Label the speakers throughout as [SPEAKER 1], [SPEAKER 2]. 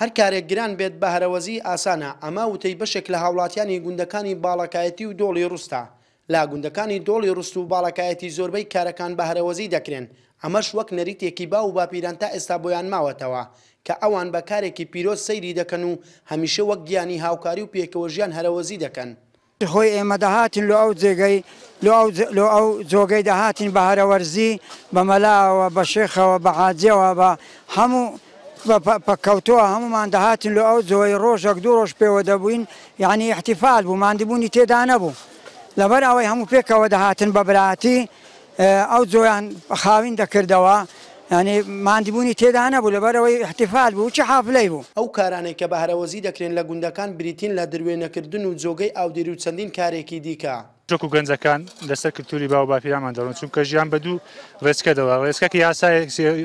[SPEAKER 1] هەر کارێک گران بێت بە هەرەوەزی ئاسانە ئەمە وتەی بەشێک لە هاوڵاتیانی گوندەکانی باڵەکایەتی و دۆڵی ڕوستە لا گوندەکانی دۆڵی ڕست و باڵەکایەتی زۆربەی کارەکان بە هەرەوەزی دەکرێن ئەمەش وەک نەریتێکی با و باپیران تا ئێستا بۆیان ماوەتەوە کە ئەوان بە کارێکی پیرۆز سەیری دەکەن و هەمیشە وەک گیانی هاوکاری و پێکەوە ژیان هەرەوەزی دەکەن.
[SPEAKER 2] خۆی ئێمە دەهاتین لە ئەو جێگەی لە ئەو جۆگەی دەهاتین بە هەرەوەرزی بە مەلاوە بە شێخەوە بە عاجەوە بە هەموو پکەوتەوە هەمومان دەهاتن لە ئەو زۆی ڕۆژێک دوو ڕۆژ پێوە دەبووین یعنی احتیفال بوو مادیبوونی تێدا نەبوو لەبەر ئەوەی هەموو پێکەوە دەهاتن بە براتی ئەو زۆیان خاوین دەکردەوە. ینی مادیبوونی تێدا نەبوو
[SPEAKER 1] لەبەرەوەی احتیفال بوو چه حافلی بوو ئەو کارانێک کە بەهرەوەزی دەکرێن لە گوندەکان بریتین لە دروێنەکردن و جۆگەی ئاودێری و چەندین کارێکی دیکە.
[SPEAKER 3] چۆک و گەنجەکان لەسەر کللتوری باو باپیرامان دەڕن چونکە ژیان بە دوو ڕێچکەدەوە ڕێزکەکە یاسای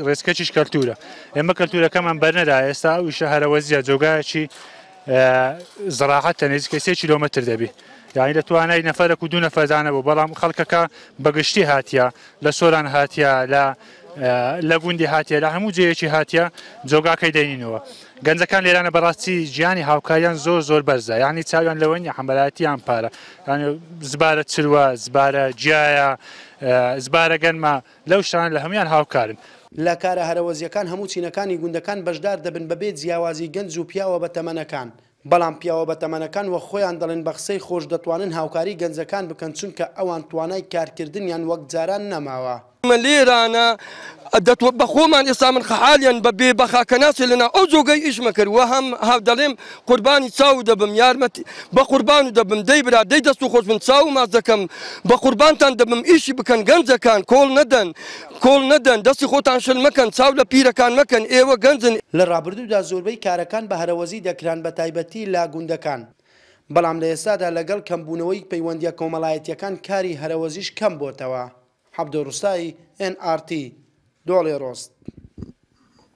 [SPEAKER 3] ڕێزکەچیش کەلتورە ئێمە کەلتورەکەمان بەرنەدا ئێستا ویشە هەرەوەزیە جۆگایەکی زراحەت تەنێزیکە سێ کیلومتر دەبی یانی لە توانای نەفەرە و دوو نەفەردانە بوو بەڵام خەڵکەکە بەگشتی هاتیە لە سۆران هاتیە لە لە گوندی هاتیە لە هەموو جەیەکی هاتیە جۆگاکەی دێنینەوە گەنجەکان لێرانە بەڕاستی ژیانی هاوکاریان زۆر زۆر بەرزە ینی چاویان لەوەنی حمەلاەتیان پارە زبارە چروە زبارە جیایە زبارە گەنمە لەو شان لە هەمویان هاوکارن
[SPEAKER 1] لە کارە هەرەوەزیەکان هەموو چینەکانی گوندەکان بەشدار دەبن بەبێت جیاوازی گەنج و پیاوە بە تەمەنەکان. بەڵام پیاوە بە تەمەنەکان وە خۆیان دەڵێن بەخسەی خۆش دەتوانن هاوکاری گەنجەکان بکەن چونکە ئەوان توانای کارکردنیان وەک جاران نەماوە.
[SPEAKER 4] لێرانە دەت بە خۆمان ئێستا من خەحالیان بە بێ بەخاکە ناچێت لەنا ئەو جۆگەی ئیشمە کرد وە هەم هاو دەڵێم قوربانی چاو دەبم یارمەتی بە قوربان و دەبم دەی برا دەی دەست و خۆش من چاو ماز دەکەم بە قوربانتان دەبم ئیشی بکەن گەنجەکان کۆڵ نەدەن کۆڵ نەدەن دەستی خۆتان شل مەکەن چاو لە پیرەکان مەکەن
[SPEAKER 1] ئێوە گەنجن لە ڕابردوودا زۆربەی کارەکان بە هەرەوەزی دەکران بە تایبەتی لا گوندەکان. بەڵام لە ئێستادا لەگەڵ کەمبوونەوەی پەیوەندیە کۆمەڵایەتیەکان کاری هەرەوەزیش کەم بۆتەوە. حبدالرستای ان ار تی دولی راست